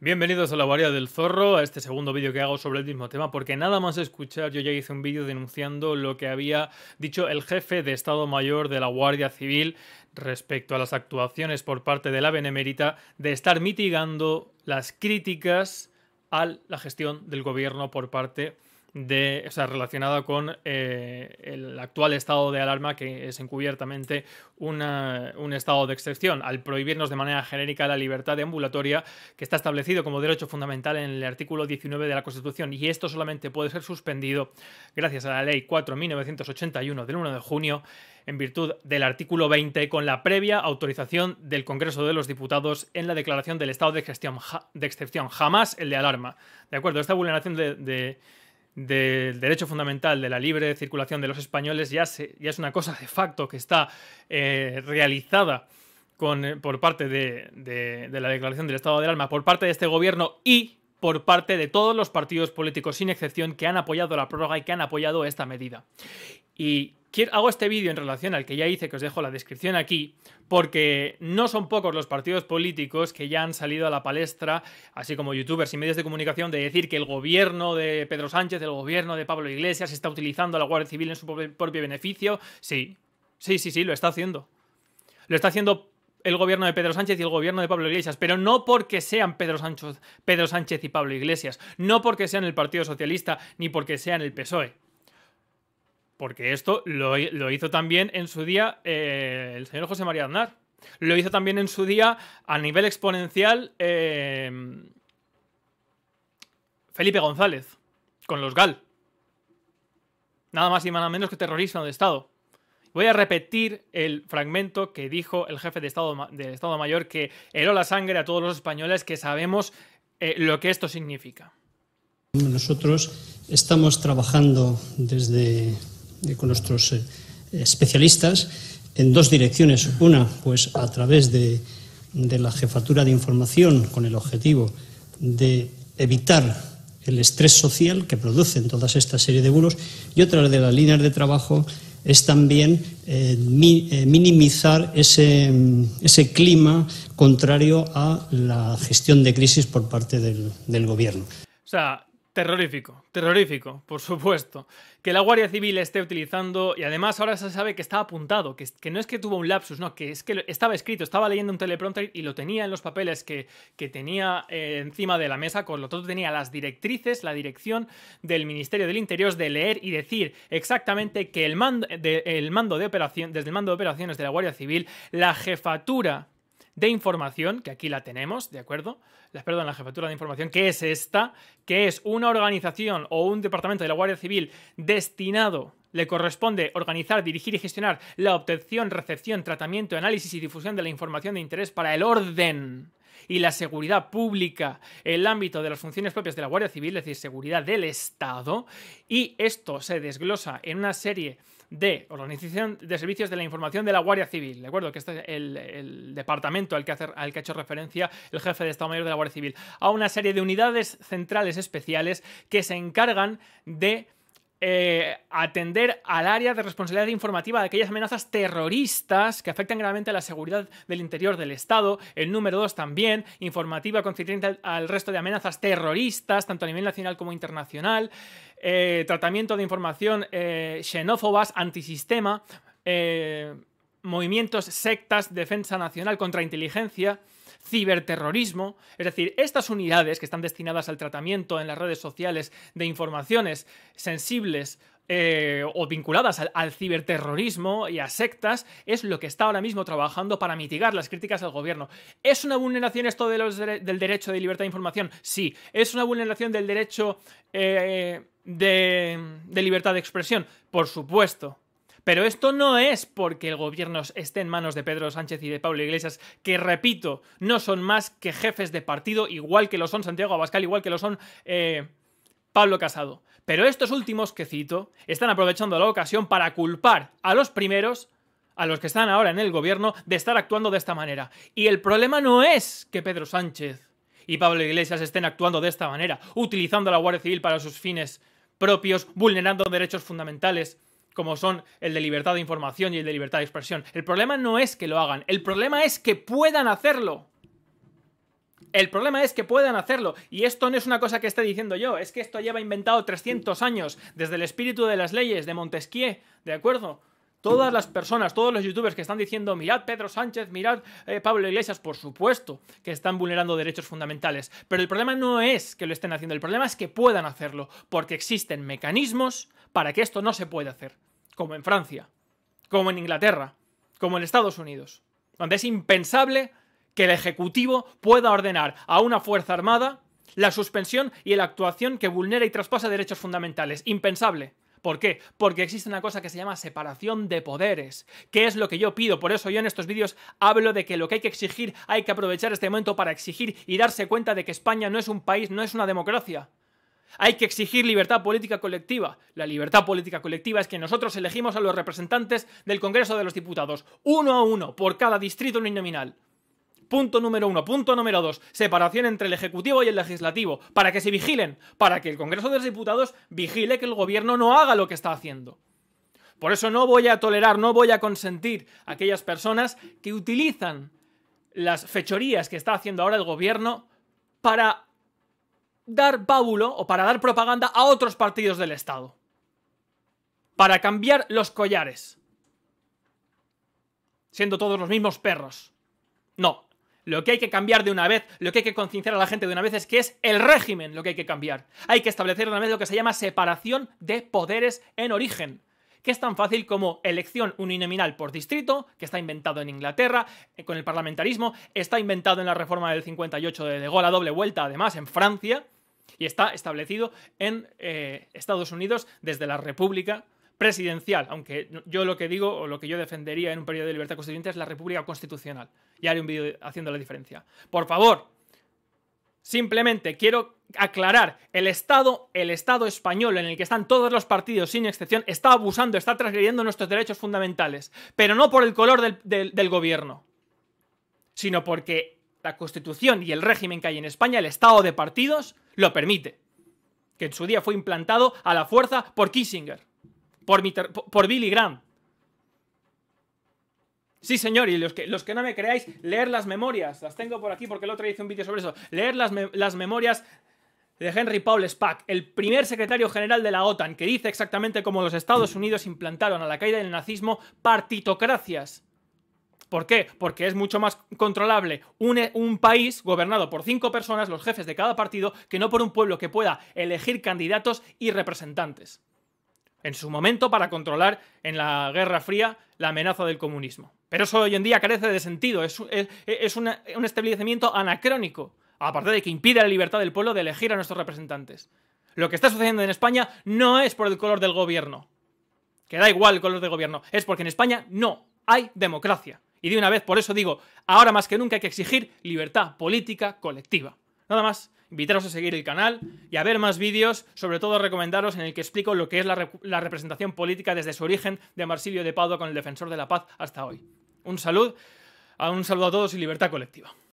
Bienvenidos a la guardia del zorro, a este segundo vídeo que hago sobre el mismo tema, porque nada más escuchar, yo ya hice un vídeo denunciando lo que había dicho el jefe de Estado Mayor de la Guardia Civil respecto a las actuaciones por parte de la Benemérita de estar mitigando las críticas a la gestión del gobierno por parte de de, o sea, relacionada con eh, el actual estado de alarma, que es encubiertamente un estado de excepción, al prohibirnos de manera genérica la libertad de ambulatoria que está establecido como derecho fundamental en el artículo 19 de la Constitución, y esto solamente puede ser suspendido gracias a la Ley 4.981 del 1 de junio, en virtud del artículo 20, con la previa autorización del Congreso de los Diputados en la declaración del estado de, gestión, de excepción, jamás el de alarma. De acuerdo, esta vulneración de del derecho fundamental de la libre circulación de los españoles ya, ya es una cosa de facto que está eh, realizada con, eh, por parte de, de la declaración del estado del alma, por parte de este gobierno y por parte de todos los partidos políticos, sin excepción, que han apoyado la prórroga y que han apoyado esta medida. Y hago este vídeo en relación al que ya hice, que os dejo la descripción aquí, porque no son pocos los partidos políticos que ya han salido a la palestra, así como youtubers y medios de comunicación, de decir que el gobierno de Pedro Sánchez, el gobierno de Pablo Iglesias está utilizando a la Guardia Civil en su propio beneficio. Sí, sí, sí, sí, lo está haciendo. Lo está haciendo el gobierno de Pedro Sánchez y el gobierno de Pablo Iglesias, pero no porque sean Pedro, Pedro Sánchez y Pablo Iglesias, no porque sean el Partido Socialista ni porque sean el PSOE. Porque esto lo, hizo también en su día eh, el señor José María Aznar. Lo hizo también en su día a nivel exponencial eh, Felipe González con los GAL. Nada más y nada menos que terrorismo de Estado. Voy a repetir el fragmento que dijo el jefe de Estado, Estado Mayor que heró la sangre a todos los españoles que sabemos eh, lo que esto significa. Nosotros estamos trabajando desde con nuestros eh, especialistas en dos direcciones. Una, pues a través de, la jefatura de información con el objetivo de evitar el estrés social que producen todas estas serie de bulos y otra de las líneas de trabajo es también eh, eh, minimizar ese, mm, ese, clima contrario a la gestión de crisis por parte del, gobierno. Terrorífico, terrorífico, por supuesto. Que la Guardia Civil esté utilizando, y además ahora se sabe que está apuntado, que, no es que tuvo un lapsus, no, que es que estaba escrito, estaba leyendo un teleprompter y lo tenía en los papeles que, tenía eh, encima de la mesa, con lo tanto tenía las directrices, la dirección del Ministerio del Interior de leer y decir exactamente que el mando de, el desde el mando de operaciones de la Guardia Civil, la jefatura de información, que aquí la tenemos, ¿de acuerdo? La, perdón, la jefatura de información, que es esta, que es una organización o un departamento de la Guardia Civil destinado le corresponde organizar, dirigir y gestionar la obtención, recepción, tratamiento, análisis y difusión de la información de interés para el orden y la seguridad pública, el ámbito de las funciones propias de la Guardia Civil, es decir, seguridad del Estado, y esto se desglosa en una serie de Organización de Servicios de la Información de la Guardia Civil, ¿de acuerdo? Que este es el, departamento al que, al que ha hecho referencia el jefe de Estado Mayor de la Guardia Civil, a una serie de unidades centrales especiales que se encargan de eh, atender al área de responsabilidad informativa de aquellas amenazas terroristas que afectan gravemente a la seguridad del interior del Estado. El número dos también, informativa concerniente al, resto de amenazas terroristas, tanto a nivel nacional como internacional. Eh, tratamiento de información eh, xenófobas, antisistema, movimientos, sectas, defensa nacional, contra inteligencia ciberterrorismo, es decir, estas unidades que están destinadas al tratamiento en las redes sociales de informaciones sensibles eh, o vinculadas al, ciberterrorismo y a sectas, es lo que está ahora mismo trabajando para mitigar las críticas al gobierno. ¿Es una vulneración esto del derecho de libertad de información? Sí. ¿Es una vulneración del derecho eh, de libertad de expresión? Por supuesto. Pero esto no es porque el gobierno esté en manos de Pedro Sánchez y de Pablo Iglesias, que repito, no son más que jefes de partido, igual que lo son Santiago Abascal, igual que lo son eh, Pablo Casado. Pero estos últimos que cito están aprovechando la ocasión para culpar a los primeros, a los que están ahora en el gobierno, de estar actuando de esta manera. Y el problema no es que Pedro Sánchez y Pablo Iglesias estén actuando de esta manera, utilizando la Guardia Civil para sus fines propios, vulnerando derechos fundamentales como son el de libertad de información y el de libertad de expresión. El problema no es que lo hagan, el problema es que puedan hacerlo. El problema es que puedan hacerlo, y esto no es una cosa que esté diciendo yo, es que esto lleva inventado 300 años, desde el espíritu de las leyes de Montesquieu, ¿de acuerdo? Todas las personas, todos los youtubers que están diciendo, mirad Pedro Sánchez, mirad eh, Pablo Iglesias, por supuesto que están vulnerando derechos fundamentales, pero el problema no es que lo estén haciendo, el problema es que puedan hacerlo, porque existen mecanismos para que esto no se pueda hacer como en Francia, como en Inglaterra, como en Estados Unidos, donde es impensable que el Ejecutivo pueda ordenar a una Fuerza Armada la suspensión y la actuación que vulnera y traspasa derechos fundamentales. Impensable. ¿Por qué? Porque existe una cosa que se llama separación de poderes, que es lo que yo pido. Por eso yo en estos vídeos hablo de que lo que hay que exigir, hay que aprovechar este momento para exigir y darse cuenta de que España no es un país, no es una democracia. Hay que exigir libertad política colectiva. La libertad política colectiva es que nosotros elegimos a los representantes del Congreso de los Diputados, uno a uno, por cada distrito uninominal. Punto número uno. Punto número dos. Separación entre el Ejecutivo y el Legislativo. Para que se vigilen. Para que el Congreso de los Diputados vigile que el Gobierno no haga lo que está haciendo. Por eso no voy a tolerar, no voy a consentir aquellas personas que utilizan las fechorías que está haciendo ahora el Gobierno para dar bábulo o para dar propaganda a otros partidos del Estado. Para cambiar los collares. Siendo todos los mismos perros. No. Lo que hay que cambiar de una vez, lo que hay que concienciar a la gente de una vez es que es el régimen lo que hay que cambiar. Hay que establecer de una vez lo que se llama separación de poderes en origen que es tan fácil como elección uninominal por distrito, que está inventado en Inglaterra, eh, con el parlamentarismo, está inventado en la reforma del 58 de, de Gaulle a doble vuelta, además, en Francia, y está establecido en eh, Estados Unidos desde la República presidencial, aunque yo lo que digo o lo que yo defendería en un periodo de libertad constituyente es la República Constitucional. Y haré un vídeo haciendo la diferencia. Por favor, simplemente quiero aclarar, el Estado, el Estado español en el que están todos los partidos sin excepción, está abusando, está transgrediendo nuestros derechos fundamentales, pero no por el color del gobierno, sino porque la Constitución y el régimen que hay en España, el Estado de partidos, lo permite. Que en su día fue implantado a la fuerza por Kissinger, por, Billy Graham. Sí, señor, y los que, no me creáis, leer las memorias. Las tengo por aquí porque el otro día hice un vídeo sobre eso. Leer las, las memorias de Henry Paul Spack, el primer secretario general de la OTAN, que dice exactamente cómo los Estados Unidos implantaron a la caída del nazismo partitocracias ¿Por qué? Porque es mucho más controlable eh, un, país gobernado por cinco personas, los jefes de cada partido, que no por un pueblo que pueda elegir candidatos y representantes. En su momento para controlar en la Guerra Fría la amenaza del comunismo. Pero eso hoy en día carece de sentido, es, un establecimiento anacrónico, aparte de que impide la libertad del pueblo de elegir a nuestros representantes. Lo que está sucediendo en España no es por el color del gobierno, que da igual el color del gobierno, es porque en España no hay democracia. Y de una vez, por eso digo, ahora más que nunca hay que exigir libertad política colectiva. Nada más, invitaros a seguir el canal y a ver más vídeos, sobre todo recomendaros en el que explico lo que es la, representación política desde su origen de Marsilio de Padua con el defensor de la paz hasta hoy. Un saludo, un saludo a todos y libertad colectiva.